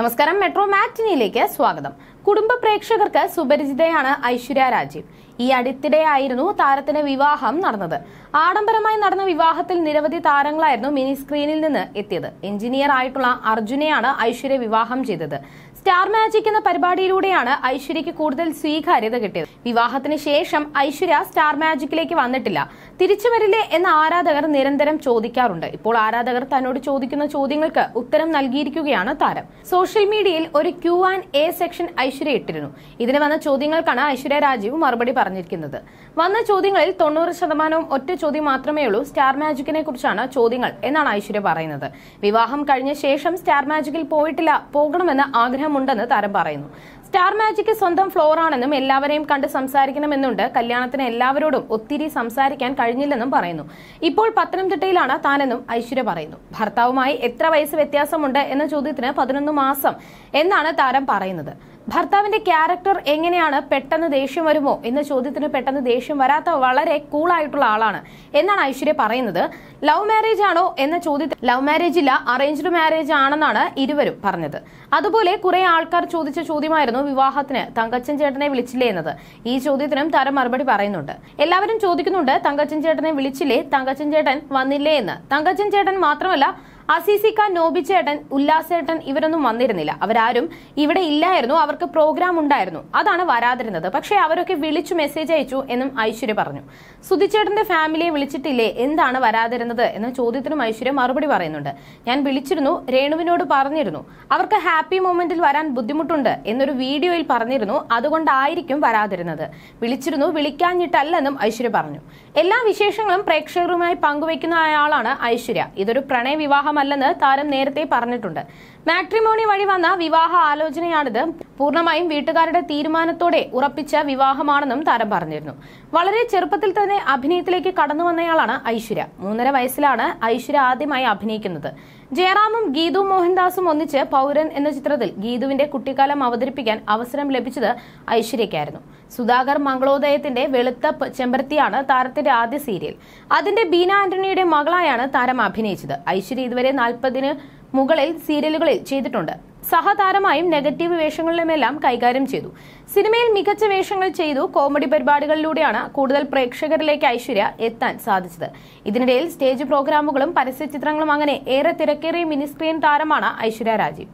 നമസ്കാരം മെട്രോ മാറ്റിനിയിലേക്ക് സ്വാഗതം കുടുംബ പ്രേക്ഷകർക്ക് സുപരിചിതയാണ് ഐശ്വര്യ രാജീവ് ഈ അടുത്തിടെയായിരുന്നു താരത്തിന് വിവാഹം നടന്നത് ആഡംബരമായി നടന്ന വിവാഹത്തിൽ നിരവധി താരങ്ങളായിരുന്നു മിനി സ്ക്രീനിൽ നിന്ന് എത്തിയത് എഞ്ചിനീയർ ആയിട്ടുള്ള അർജുനെയാണ് ഐശ്വര്യ വിവാഹം ചെയ്തത് സ്റ്റാർ മാജിക് എന്ന പരിപാടിയിലൂടെയാണ് ഐശ്വര്യക്ക് കൂടുതൽ സ്വീകാര്യത കിട്ടിയത് വിവാഹത്തിന് ശേഷം ഐശ്വര്യ സ്റ്റാർ മാജിക്കിലേക്ക് വന്നിട്ടില്ല തിരിച്ചു വരില്ലേ എന്ന് ആരാധകർ നിരന്തരം ചോദിക്കാറുണ്ട് ഇപ്പോൾ ആരാധകർ തന്നോട് ചോദിക്കുന്ന ചോദ്യങ്ങൾക്ക് ഉത്തരം നൽകിയിരിക്കുകയാണ് താരം സോഷ്യൽ മീഡിയയിൽ ഒരു Q and A section Aishwarya ഇട്ടിരുന്നു ഇതിന് വന്ന ചോദ്യങ്ങൾക്കാണ് ഐശ്വര്യ രാജീവ് മറുപടി പറഞ്ഞിരിക്കുന്നത് വന്ന ചോദ്യങ്ങളിൽ തൊണ്ണൂറ് ശതമാനവും ഒറ്റ ചോദ്യം മാത്രമേ ഉള്ളൂ സ്റ്റാർ മാജിക്കിനെ കുറിച്ചാണ് ചോദ്യങ്ങൾ എന്നാണ് ഐശ്വര്യ പറയുന്നത് വിവാഹം കഴിഞ്ഞ ശേഷം സ്റ്റാർ മാജിക്കിൽ പോയിട്ടില്ല പോകണമെന്ന് ആഗ്രഹമുണ്ടെന്ന് താരം പറയുന്നു സ്റ്റാർ മാജിക്ക് സ്വന്തം ഫ്ലോറാണെന്നും എല്ലാവരെയും കണ്ട് സംസാരിക്കണമെന്നുണ്ട് കല്യാണത്തിന് എല്ലാവരോടും ഒത്തിരി സംസാരിക്കാൻ കഴിഞ്ഞില്ലെന്നും പറയുന്നു ഇപ്പോൾ പത്തനംതിട്ടയിലാണ് താനെന്നും ഐശ്വര്യ പറയുന്നു ഭർത്താവുമായി എത്ര വയസ്സ് വ്യത്യാസമുണ്ട് എന്ന ചോദ്യത്തിന് പതിനൊന്ന് മാസം എന്നാണ് താരം പറയുന്നത് ഭർത്താവിന്റെ ക്യാരക്ടർ എങ്ങനെയാണ് പെട്ടെന്ന് ദേഷ്യം വരുമോ എന്ന ചോദ്യത്തിന് പെട്ടെന്ന് ദേഷ്യം വരാത്ത വളരെ കൂളായിട്ടുള്ള ആളാണ് എന്നാണ് ഐശ്വര്യ പറയുന്നത് ലവ് മാരേജ് ആണോ എന്ന ചോദ്യത്തിൽ ലവ് മാരേജ് ഇല്ല അറേഞ്ച്ഡ് മാരേജ് ആണെന്നാണ് ഇരുവരും പറഞ്ഞത് അതുപോലെ കുറെ ആൾക്കാർ ചോദിച്ച ചോദ്യമായിരുന്നു വിവാഹത്തിന് തങ്കച്ചൻ ചേട്ടനെ വിളിച്ചില്ലേ എന്നത് ഈ ചോദ്യത്തിനും താരം മറുപടി പറയുന്നുണ്ട് എല്ലാവരും ചോദിക്കുന്നുണ്ട് തങ്കച്ചൻ ചേട്ടനെ വിളിച്ചില്ലേ തങ്കച്ചൻ ചേട്ടൻ വന്നില്ലേ എന്ന് തങ്കച്ചൻ ചേട്ടൻ മാത്രമല്ല അസീസിക്ക നോബിച്ചേട്ടൻ ഉല്ലാസേട്ടൻ ഇവരൊന്നും വന്നിരുന്നില്ല അവരാരും ഇവിടെ ഇല്ലായിരുന്നു അവർക്ക് പ്രോഗ്രാം ഉണ്ടായിരുന്നു അതാണ് വരാതിരുന്നത് പക്ഷേ അവരൊക്കെ വിളിച്ചു മെസ്സേജ് അയച്ചു എന്നും ഐശ്വര്യ പറഞ്ഞു സുധിച്ചേട്ടന്റെ ഫാമിലിയെ വിളിച്ചിട്ടില്ലേ എന്താണ് വരാതിരുന്നത് എന്ന ചോദ്യത്തിനും ഐശ്വര്യ മറുപടി പറയുന്നുണ്ട് ഞാൻ വിളിച്ചിരുന്നു രേണുവിനോട് പറഞ്ഞിരുന്നു അവർക്ക് ഹാപ്പി മൊമെന്റിൽ വരാൻ ബുദ്ധിമുട്ടുണ്ട് എന്നൊരു വീഡിയോയിൽ പറഞ്ഞിരുന്നു അതുകൊണ്ടായിരിക്കും വരാതിരുന്നത് വിളിച്ചിരുന്നു വിളിക്കാഞ്ഞിട്ടല്ലെന്നും ഐശ്വര്യ പറഞ്ഞു എല്ലാ വിശേഷങ്ങളും പ്രേക്ഷകരുമായി പങ്കുവയ്ക്കുന്ന ആളാണ് ഐശ്വര്യ ഇതൊരു പ്രണയ പ്രശ്നമല്ലെന്ന് താരം നേരത്തെ പറഞ്ഞിട്ടുണ്ട് മാട്രിമോണി വഴി വന്ന വിവാഹ ആലോചനയാണിത് പൂർണ്ണമായും വീട്ടുകാരുടെ തീരുമാനത്തോടെ ഉറപ്പിച്ച വിവാഹമാണെന്നും താരം പറഞ്ഞിരുന്നു വളരെ ചെറുപ്പത്തിൽ തന്നെ അഭിനയത്തിലേക്ക് കടന്നു വന്നയാളാണ് ഐശ്വര്യ മൂന്നര വയസ്സിലാണ് ഐശ്വര്യ ആദ്യമായി അഭിനയിക്കുന്നത് ജയറാമും ഗീതു മോഹൻദാസും ഒന്നിച്ച് പൗരൻ എന്ന ചിത്രത്തിൽ ഗീതുവിന്റെ കുട്ടിക്കാലം അവതരിപ്പിക്കാൻ അവസരം ലഭിച്ചത് ഐശ്വര്യയ്ക്കായിരുന്നു സുധാകർ മംഗളോദയത്തിന്റെ വെളുത്ത ചെമ്പരത്തിയാണ് താരത്തിന്റെ ആദ്യ സീരിയൽ അതിന്റെ ബീന ആന്റണിയുടെ മകളായാണ് താരം അഭിനയിച്ചത് ഐശ്വര്യ ഇതുവരെ നാൽപ്പതിന് മുകളിൽ സീരിയലുകളിൽ ചെയ്തിട്ടുണ്ട് സഹതാരമായും നെഗറ്റീവ് വേഷങ്ങളിലുമെല്ലാം കൈകാര്യം ചെയ്തു സിനിമയിൽ മികച്ച വേഷങ്ങൾ ചെയ്തു കോമഡി പരിപാടികളിലൂടെയാണ് കൂടുതൽ പ്രേക്ഷകരിലേക്ക് ഐശ്വര്യ എത്താൻ സാധിച്ചത് ഇതിനിടയിൽ സ്റ്റേജ് പ്രോഗ്രാമുകളും പരസ്യ ചിത്രങ്ങളും അങ്ങനെ ഏറെ തിരക്കേറിയ മിനിസ്ക്രീൻ താരമാണ് Aishwarya Rajeev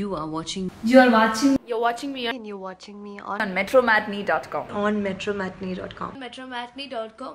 You are watching. You are watching. You're watching me. And you're watching me on, on metromatney.com. On metromatney.com. Metromatney.com.